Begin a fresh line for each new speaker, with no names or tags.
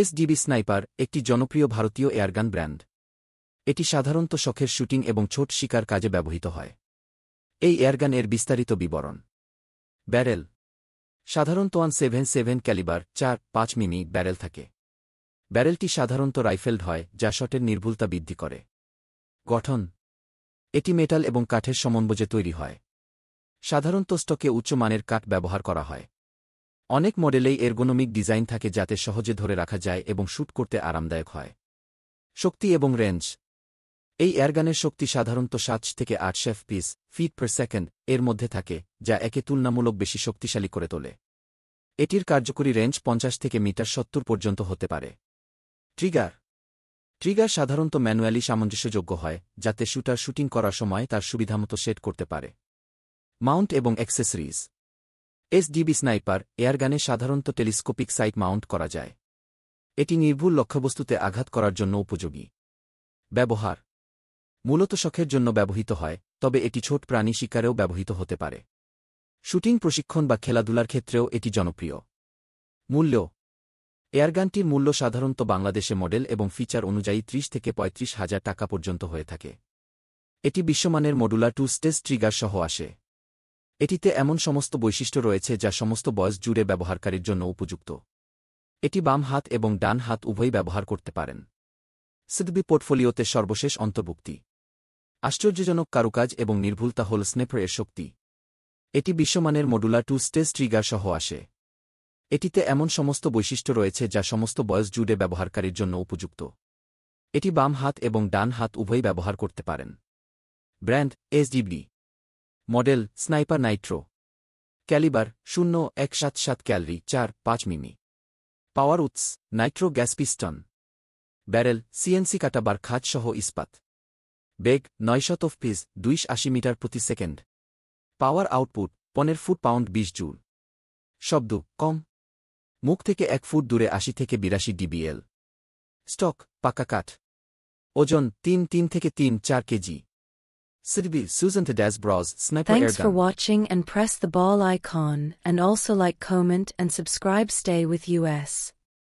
SDB sniper একটি জনপ্রিয় ভারতীয় এয়ারগান ব্র্যান্ড এটি সাধারণত শখের শুটিং এবং ছোট শিকার কাজে ব্যবহৃত হয় এই এয়ারগান এর বিস্তারিত বিবরণ ব্যারেল সাধারণত ওয়ান সেভেন সেভেন ক্যালিবার চার পাঁচ মিমি ব্যারেল থাকে ব্যারেলটি সাধারণত রাইফেলড হয় যা শটের নির্ভুলতা বৃদ্ধি করে গঠন এটি মেটাল এবং কাঠের সমন্বয়ে তৈরি হয় সাধারণত স্টকে উচ্চমানের কাঠ ব্যবহার করা হয় অনেক মডেলেই এরগোনোমিক ডিজাইন থাকে যাতে সহজে ধরে রাখা যায় এবং শ্যুট করতে আরামদায়ক হয় শক্তি এবং রেঞ্জ এই এয়ারগানের শক্তি সাধারণত সাত থেকে আট শেফ পিস ফিট পার সেকেন্ড এর মধ্যে থাকে যা একে তুলনামূলক বেশি শক্তিশালী করে তোলে এটির কার্যকরী রেঞ্জ পঞ্চাশ থেকে মিটার সত্তর পর্যন্ত হতে পারে ট্রিগার ট্রিগার সাধারণত ম্যানুয়ালি সামঞ্জস্যযোগ্য হয় যাতে শ্যুটার শ্যুটিং করার সময় তার সুবিধামতো সেট করতে পারে মাউন্ট এবং অ্যাক্সেসরিজ এসডিবি স্নাইপার এয়ারগানে সাধারণত টেলিস্কোপিক সাইট মাউন্ট করা যায় এটি নির্ভুল লক্ষ্যবস্তুতে আঘাত করার জন্য উপযোগী ব্যবহার মূলত শখের জন্য ব্যবহৃত হয় তবে এটি ছোট প্রাণী শিকারেও ব্যবহৃত হতে পারে শুটিং প্রশিক্ষণ বা খেলাধুলার ক্ষেত্রেও এটি জনপ্রিয় মূল্য এয়ারগানটির মূল্য সাধারণত বাংলাদেশে মডেল এবং ফিচার অনুযায়ী ত্রিশ থেকে পঁয়ত্রিশ হাজার টাকা পর্যন্ত হয়ে থাকে এটি বিশ্বমানের মডুলা টু স্টেজ ট্রিগার সহ আসে এটিতে এমন সমস্ত বৈশিষ্ট্য রয়েছে যা সমস্ত বয়স জুড়ে ব্যবহারকারীর জন্য উপযুক্ত এটি বাম হাত এবং ডান হাত উভয়ই ব্যবহার করতে পারেন সিদবি পোর্টফোলিওতে সর্বশেষ অন্তর্ভুক্তি আশ্চর্যজনক কারুকাজ এবং নির্ভুলতা হল স্নেপের এর শক্তি এটি বিশ্বমানের মডুলা টু স্টেজ ট্রিগার সহ আসে এটিতে এমন সমস্ত বৈশিষ্ট্য রয়েছে যা সমস্ত বয়স জুড়ে ব্যবহারকারীর জন্য উপযুক্ত এটি বাম হাত এবং ডান হাত উভয়ই ব্যবহার করতে পারেন brand SDB model sniper nitro calibre শূন্য এক সাত সাত ক্যালরি চার পাঁচ মিমি পাওয়ার উৎস nitro gas piston barrel CNC কাটাবার খাজসহ ইস্পাত বেগ নয়শত ফিস দুইশ আশি মিটার প্রতি সেকেন্ড পাওয়ার আউটপুট পনের ফুট পাউন্ড বিশ জুল শব্দ কম মুখ থেকে এক ফুট দূরে আশি থেকে বিরাশি ডিবিএল স্টক পাকা কাঠ ওজন তিন তিন থেকে তিন চার KG Susan Sniper Thanks for watching and press the ball icon and also like comment and subscribe stay with us.